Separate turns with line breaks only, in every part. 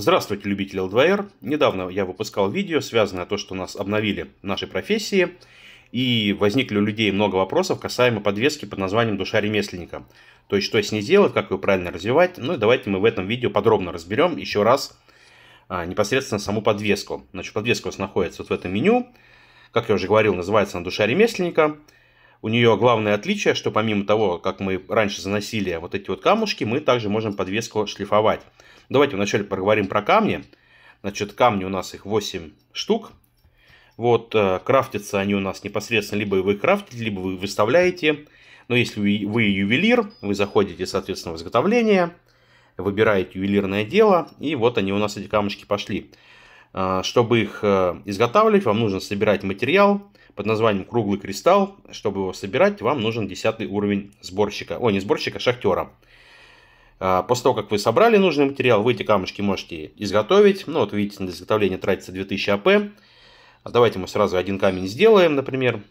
Здравствуйте, любители L2R. Недавно я выпускал видео, связанное то, что нас обновили наши профессии. И возникли у людей много вопросов касаемо подвески под названием «Душа ремесленника». То есть, что с ней делать, как ее правильно развивать. Ну и давайте мы в этом видео подробно разберем еще раз а, непосредственно саму подвеску. Значит, подвеска у нас находится вот в этом меню. Как я уже говорил, называется она «Душа ремесленника». У нее главное отличие, что помимо того, как мы раньше заносили вот эти вот камушки, мы также можем подвеску шлифовать. Давайте вначале поговорим про камни. Значит, камни у нас их 8 штук. Вот, э, крафтятся они у нас непосредственно, либо вы крафтите, либо вы выставляете. Но если вы ювелир, вы заходите, соответственно, в изготовление, выбираете ювелирное дело, и вот они у нас, эти камушки, пошли. Э, чтобы их э, изготавливать, вам нужно собирать материал, под названием «Круглый кристалл». Чтобы его собирать, вам нужен 10 уровень сборщика. О, не сборщика, а шахтера. А, после того, как вы собрали нужный материал, вы эти камушки можете изготовить. Ну, вот видите, на изготовление тратится 2000 АП. А давайте мы сразу один камень сделаем, например.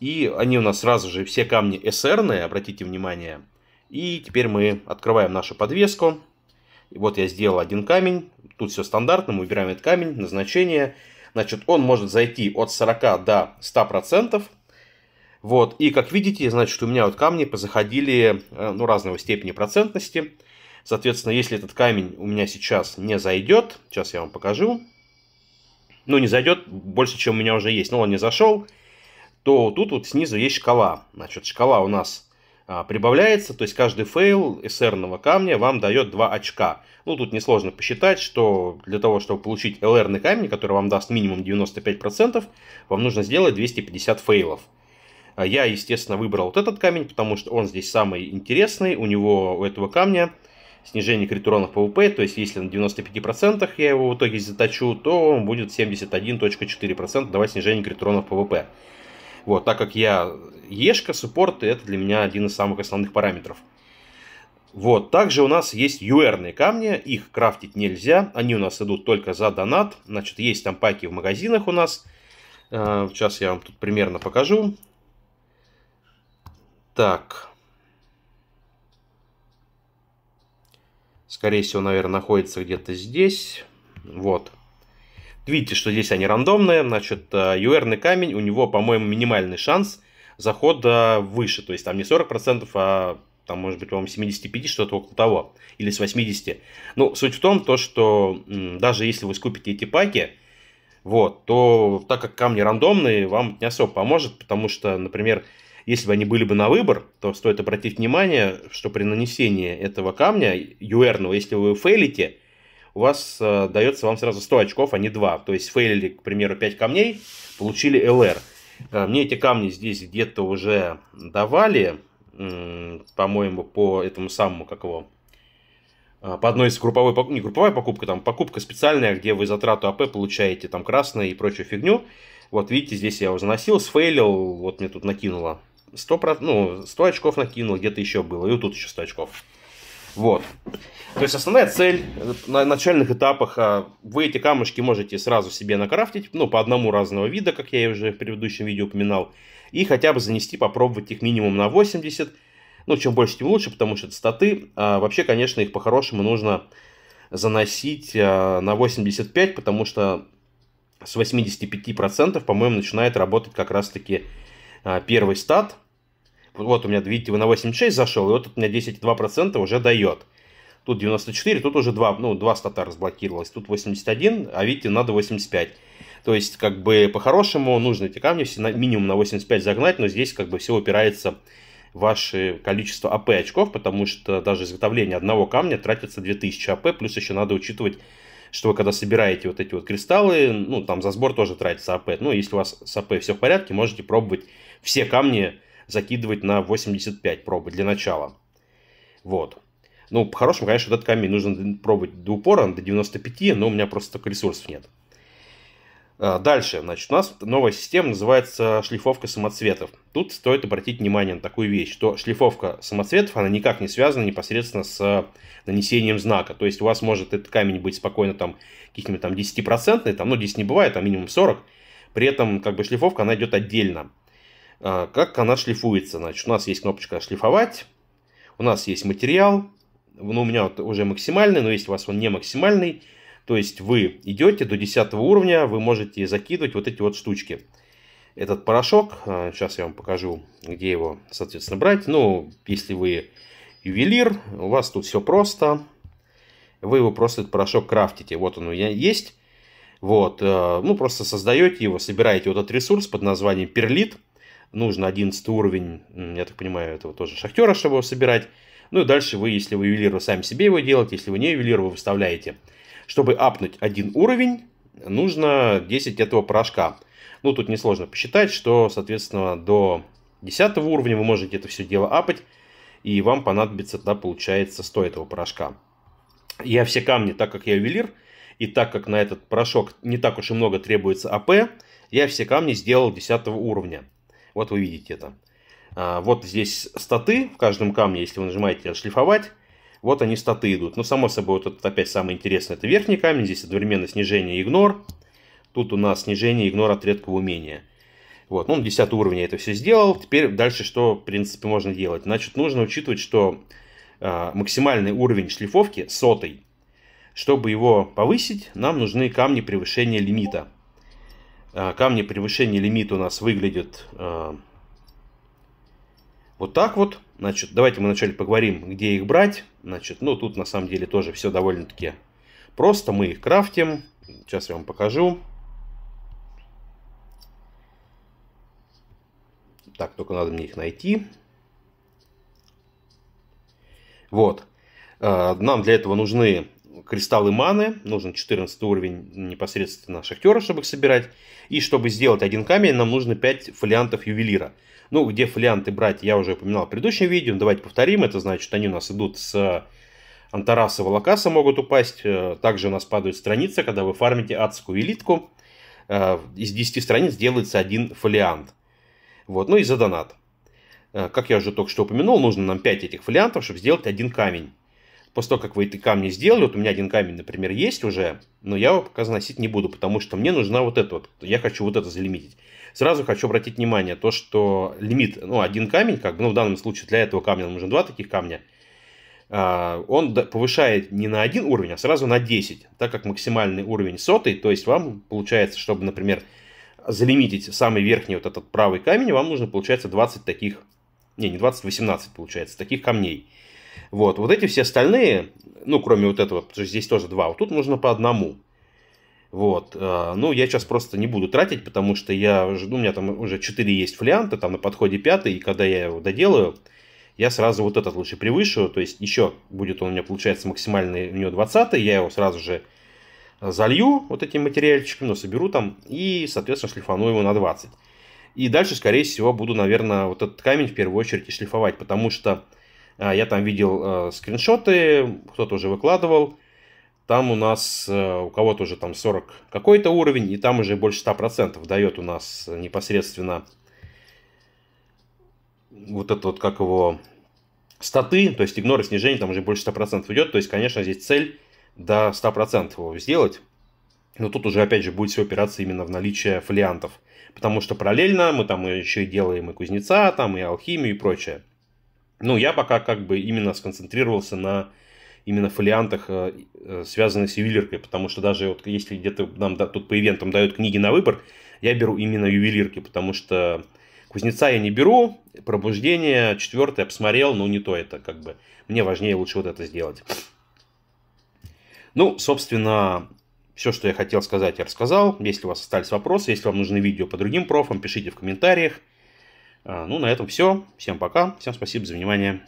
И они у нас сразу же все камни sr обратите внимание. И теперь мы открываем нашу подвеску. И вот я сделал один камень. Тут все стандартно, мы выбираем этот камень, назначение. Значит, он может зайти от 40 до 100%. Вот, и как видите, значит, у меня вот камни позаходили, э, ну, разного степени процентности. Соответственно, если этот камень у меня сейчас не зайдет, сейчас я вам покажу, ну, не зайдет больше, чем у меня уже есть, но он не зашел, то тут вот снизу есть шкала. Значит, шкала у нас а, прибавляется, то есть каждый фейл sr камня вам дает 2 очка. Ну, тут несложно посчитать, что для того, чтобы получить lr камень, который вам даст минимум 95%, вам нужно сделать 250 фейлов. А я, естественно, выбрал вот этот камень, потому что он здесь самый интересный. У него, у этого камня, снижение крит урона в PvP, то есть если на 95% я его в итоге заточу, то он будет 71.4% давать снижение крит урона в PvP. Вот, так как я Ешка, суппорты, это для меня один из самых основных параметров. Вот, также у нас есть юэрные камни, их крафтить нельзя, они у нас идут только за донат, значит, есть там паки в магазинах у нас, э, сейчас я вам тут примерно покажу. Так, скорее всего, наверное, находится где-то здесь, вот. Видите, что здесь они рандомные. Значит, э, юэрный камень, у него, по-моему, минимальный шанс захода выше. То есть там не 40%, а там, может быть, по-моему, 75, что-то около того. Или с 80. Ну, суть в том, то, что даже если вы скупите эти паки, вот, то так как камни рандомные, вам не особо поможет, потому что, например, если бы они были бы на выбор, то стоит обратить внимание, что при нанесении этого камня, юэрного, если вы фейлите, у вас э, дается вам сразу 100 очков, а не 2. То есть фейлили, к примеру, 5 камней, получили ЛР. Э, мне эти камни здесь где-то уже давали, э, по-моему, по этому самому, как его, э, по одной из групповой, не групповая покупка, там покупка специальная, где вы затрату АП получаете там красное и прочую фигню. Вот видите, здесь я уже наносил, сфейлил, вот мне тут накинуло 100, ну, 100 очков накинул, где-то еще было, и вот тут еще 100 очков. Вот. То есть основная цель э, на начальных этапах, а, вы эти камушки можете сразу себе накрафтить, ну, по одному разного вида, как я уже в предыдущем видео упоминал, и хотя бы занести, попробовать их минимум на 80, ну, чем больше, тем лучше, потому что это статы. А вообще, конечно, их по-хорошему нужно заносить а, на 85, потому что с 85%, по-моему, начинает работать как раз-таки а, первый стат. Вот у меня, видите, вы на 86 зашел, и вот у меня 10,2% уже дает. Тут 94, тут уже 2, ну, 2 стата разблокировалось, тут 81, а видите, надо 85. То есть, как бы, по-хорошему, нужно эти камни все на, минимум на 85 загнать, но здесь, как бы, все упирается ваше количество АП очков, потому что даже изготовление одного камня тратится 2000 АП, плюс еще надо учитывать что вы когда собираете вот эти вот кристаллы, ну, там за сбор тоже тратится АП. Ну, если у вас с АП все в порядке, можете пробовать все камни закидывать на 85 пробы для начала. Вот. Ну, по-хорошему, конечно, этот камень нужно пробовать до упора, до 95, но у меня просто только ресурсов нет. А, дальше, значит, у нас новая система называется шлифовка самоцветов. Тут стоит обратить внимание на такую вещь, что шлифовка самоцветов, она никак не связана непосредственно с нанесением знака. То есть у вас может этот камень быть спокойно там каких-нибудь там 10%, там, ну 10 не бывает, а минимум 40. При этом как бы шлифовка, она идет отдельно. А, как она шлифуется. Значит, у нас есть кнопочка «Шлифовать», у нас есть материал, ну, у меня вот уже максимальный, но если у вас он не максимальный, то есть вы идете до 10 уровня, вы можете закидывать вот эти вот штучки. Этот порошок, а, сейчас я вам покажу, где его, соответственно, брать. Ну, если вы ювелир, у вас тут все просто. Вы его просто, этот порошок, крафтите. Вот он у меня есть. Вот, э, ну, просто создаете его, собираете вот этот ресурс под названием перлит нужно 11 уровень, я так понимаю, этого тоже шахтера, чтобы его собирать. Ну и дальше вы, если вы ювелир, вы сами себе его делаете, если вы не ювелир, вы выставляете. Чтобы апнуть один уровень, нужно 10 этого порошка. Ну, тут несложно посчитать, что, соответственно, до 10 уровня вы можете это все дело апать, и вам понадобится, да, получается, 100 этого порошка. Я все камни, так как я ювелир, и так как на этот порошок не так уж и много требуется АП, я все камни сделал 10 уровня. Вот вы видите это. А, вот здесь статы в каждом камне, если вы нажимаете «Шлифовать», вот они статы идут. Но, ну, само собой, вот этот опять самый интересный, это верхний камень. Здесь одновременно снижение игнор. Тут у нас снижение игнор от редкого умения. Вот, ну, 10 уровня это все сделал. Теперь дальше что, в принципе, можно делать? Значит, нужно учитывать, что э, максимальный уровень шлифовки сотый. Чтобы его повысить, нам нужны камни превышения лимита. А, камни превышения лимита у нас выглядят а, вот так вот. Значит, давайте мы вначале поговорим, где их брать. Значит, ну тут на самом деле тоже все довольно-таки просто. Мы их крафтим. Сейчас я вам покажу. Так, только надо мне их найти. Вот. А, нам для этого нужны кристаллы маны, нужен 14 уровень непосредственно шахтера, чтобы их собирать. И чтобы сделать один камень, нам нужно 5 фолиантов ювелира. Ну, где фолианты брать, я уже упоминал в предыдущем видео, давайте повторим. Это значит, что они у нас идут с Антараса, Волокаса могут упасть. Э, также у нас падают страницы, когда вы фармите адскую элитку. Э, из 10 страниц делается один фолиант. Вот, ну и за донат. Э, как я уже только что упомянул, нужно нам 5 этих фолиантов, чтобы сделать один камень после того, как вы эти камни сделали, вот у меня один камень, например, есть уже, но я его пока заносить не буду, потому что мне нужна вот эта вот, я хочу вот это залимитить. Сразу хочу обратить внимание, то, что лимит, ну, один камень, как бы, ну, в данном случае для этого камня нам нужно два таких камня, а, он повышает не на один уровень, а сразу на 10, так как максимальный уровень сотый, то есть вам получается, чтобы, например, залимитить самый верхний вот этот правый камень, вам нужно, получается, 20 таких, не, не 20, 18, получается, таких камней. Вот, вот эти все остальные, ну, кроме вот этого, потому что здесь тоже два, вот тут нужно по одному. Вот, э, ну, я сейчас просто не буду тратить, потому что я жду, ну, у меня там уже четыре есть флианта, там на подходе пятый, и когда я его доделаю, я сразу вот этот лучше превышу, то есть еще будет он у меня, получается, максимальный у него двадцатый, я его сразу же э, залью вот этим материальчиком, но ну, соберу там и, соответственно, шлифану его на 20. И дальше, скорее всего, буду, наверное, вот этот камень в первую очередь и шлифовать, потому что а, я там видел э, скриншоты, кто-то уже выкладывал. Там у нас, э, у кого-то уже там 40 какой-то уровень, и там уже больше 100% дает у нас непосредственно вот это вот, как его, статы, то есть игноры снижение там уже больше 100% идет. То есть, конечно, здесь цель до 100% его сделать. Но тут уже, опять же, будет все опираться именно в наличие фолиантов. Потому что параллельно мы там еще и делаем и кузнеца, там и алхимию и прочее. Ну, я пока как бы именно сконцентрировался на именно фолиантах, э, э, связанных с ювелиркой, потому что даже вот если где-то нам да, тут по ивентам дают книги на выбор, я беру именно ювелирки, потому что кузнеца я не беру, пробуждение четвертое посмотрел, но ну, не то это как бы. Мне важнее лучше вот это сделать. Ну, собственно, все, что я хотел сказать, я рассказал. Если у вас остались вопросы, если вам нужны видео по другим профам, пишите в комментариях. Э, ну, на этом все. Всем пока. Всем спасибо за внимание.